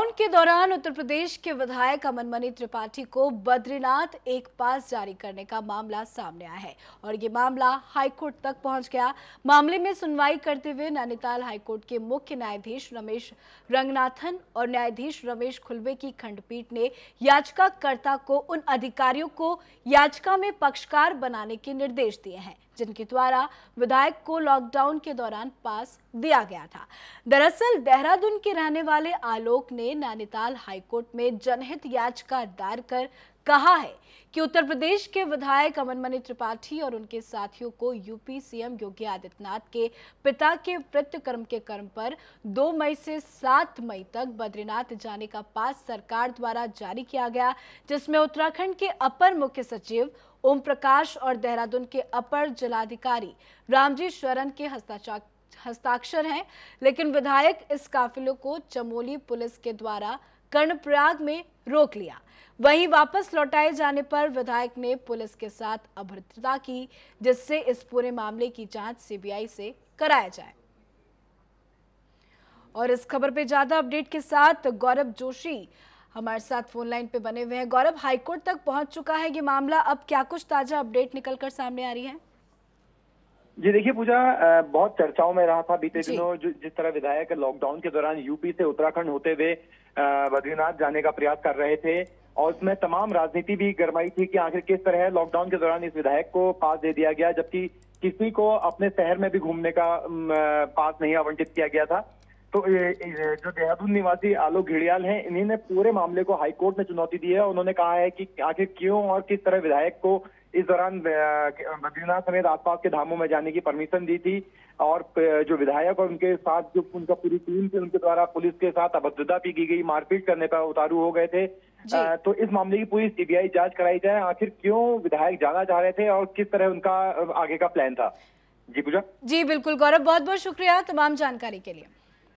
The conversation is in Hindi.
लॉकडाउन के दौरान उत्तर प्रदेश के विधायक अमन मनी त्रिपाठी को बद्रीनाथ एक पास जारी करने का मामला सामने आया है और ये मामला हाईकोर्ट तक पहुंच गया मामले में सुनवाई करते हुए नैनीताल हाईकोर्ट के मुख्य न्यायाधीश रमेश रंगनाथन और न्यायाधीश रमेश खुलबे की खंडपीठ ने याचिकाकर्ता को उन अधिकारियों को याचिका में पक्षकार बनाने के निर्देश दिए हैं जिनके द्वारा विधायक को लॉकडाउन के दौरान पास दिया गया था दरअसल देहरादून के रहने वाले आलोक ने नैनीताल हाईकोर्ट में जनहित याचिका दायर कर कहा है कि उत्तर प्रदेश के विधायक मणि त्रिपाठी और उनके साथियों को यूपी सीएम योगी आदित्यनाथ के पिता के वृत्त कर्म के कर्म पर 2 मई से 7 मई तक बद्रीनाथ जाने का पास सरकार द्वारा जारी किया गया जिसमें उत्तराखंड के अपर मुख्य सचिव ओम प्रकाश और देहरादून के अपर जिलाधिकारी रामजी शरण के हस्ताक्षर हैं लेकिन विधायक इस काफिले को चमोली पुलिस के द्वारा कर्णप्रयाग में रोक लिया वहीं वापस लौटाए जाने पर विधायक ने पुलिस के साथ अभद्रता की जिससे इस पूरे मामले की जांच सीबीआई से कराया जाए और इस खबर पे ज्यादा अपडेट के साथ गौरव जोशी हमारे साथ फोन लाइन पे बने हुए हैं गौरव हाईकोर्ट तक पहुंच चुका है ये मामला अब क्या कुछ ताजा अपडेट निकल कर सामने आ रही है जी देखिए पूजा बहुत चर्चाओं में रहा था बीते दिनों जिस तरह विधायक लॉकडाउन के दौरान यूपी से उत्तराखंड होते हुए बद्रीनाथ जाने का प्रयास कर रहे थे और उसमें तमाम राजनीति भी गरमाई थी कि आखिर किस तरह लॉकडाउन के दौरान इस विधायक को पास दे दिया गया जबकि किसी को अपने शहर में भी घूमने का पास नहीं आवंटित किया गया था तो जो देहरादून निवासी आलोक घिड़ियाल हैं इन्हीं ने पूरे मामले को हाईकोर्ट में चुनौती दी है उन्होंने कहा है कि आखिर क्यों और किस तरह विधायक को इस दौरान बद्रीनाथ समेत आसपास के धामों में जाने की परमिशन दी थी और जो विधायक और उनके साथ जो उनका पूरी टीम थी उनके द्वारा पुलिस के साथ अभद्रता भी की गई मारपीट करने पर उतारू हो गए थे तो इस मामले की पूरी सीबीआई जांच कराई जाए आखिर क्यों विधायक जाना चाह रहे थे और किस तरह उनका आगे का प्लान था जी पूजा जी बिल्कुल गौरव बहुत बहुत शुक्रिया तमाम जानकारी के लिए